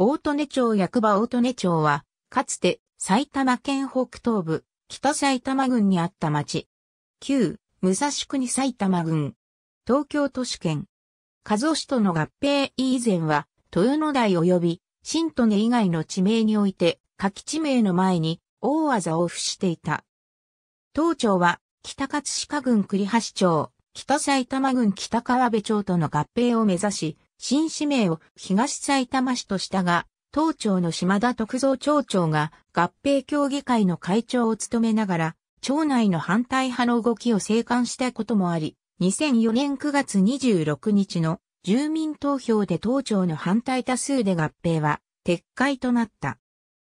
大利根町役場大利根町は、かつて埼玉県北東部、北埼玉郡にあった町。旧、武蔵国埼玉郡。東京都市圏。加須市との合併以前は、豊野台及び、新利根以外の地名において、柿地名の前に、大技を付していた。当町は、北葛飾郡栗橋町、北埼玉郡北川部町との合併を目指し、新市名を東埼玉市としたが、当庁の島田徳造町長が合併協議会の会長を務めながら、町内の反対派の動きを静観したこともあり、2004年9月26日の住民投票で当庁の反対多数で合併は撤回となった。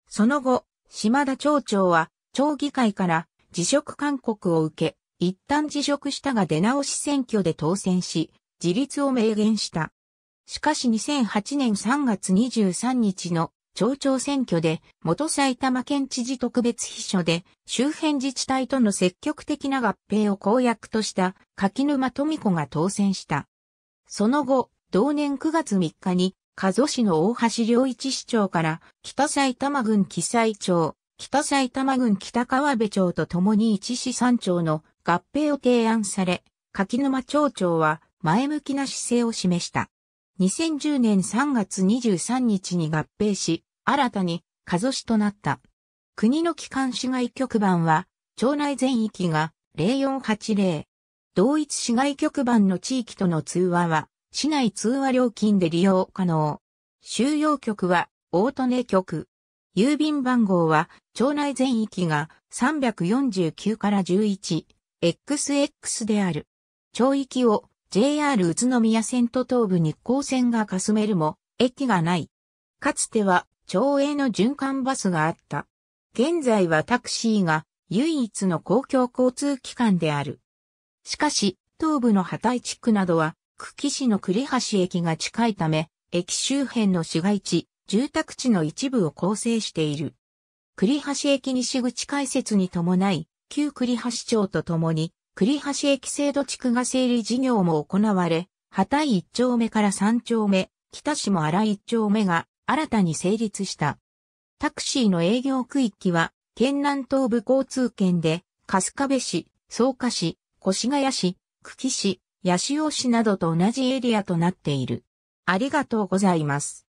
その後、島田町長は町議会から辞職勧告を受け、一旦辞職したが出直し選挙で当選し、自立を明言した。しかし2008年3月23日の町長選挙で元埼玉県知事特別秘書で周辺自治体との積極的な合併を公約とした柿沼富子が当選した。その後、同年9月3日に加須市の大橋良一市長から北埼玉郡記載町、北埼玉郡北川部町と共に一市三町の合併を提案され、柿沼町長は前向きな姿勢を示した。2010年3月23日に合併し、新たに、加須市となった。国の機関市街局番は、町内全域が0480。同一市街局番の地域との通話は、市内通話料金で利用可能。収容局は、大利根局。郵便番号は、町内全域が349から 11XX である。町域を JR 宇都宮線と東武日光線がかすめるも、駅がない。かつては、町営の循環バスがあった。現在はタクシーが唯一の公共交通機関である。しかし、東部の畑井地区などは、久喜市の栗橋駅が近いため、駅周辺の市街地、住宅地の一部を構成している。栗橋駅西口開設に伴い、旧栗橋町とともに、栗橋駅制度地区が整理事業も行われ、畑井一丁目から三丁目、北下荒一丁目が新たに成立した。タクシーの営業区域は、県南東部交通圏で、春日部市、草加市、越谷市、久喜市、八潮市などと同じエリアとなっている。ありがとうございます。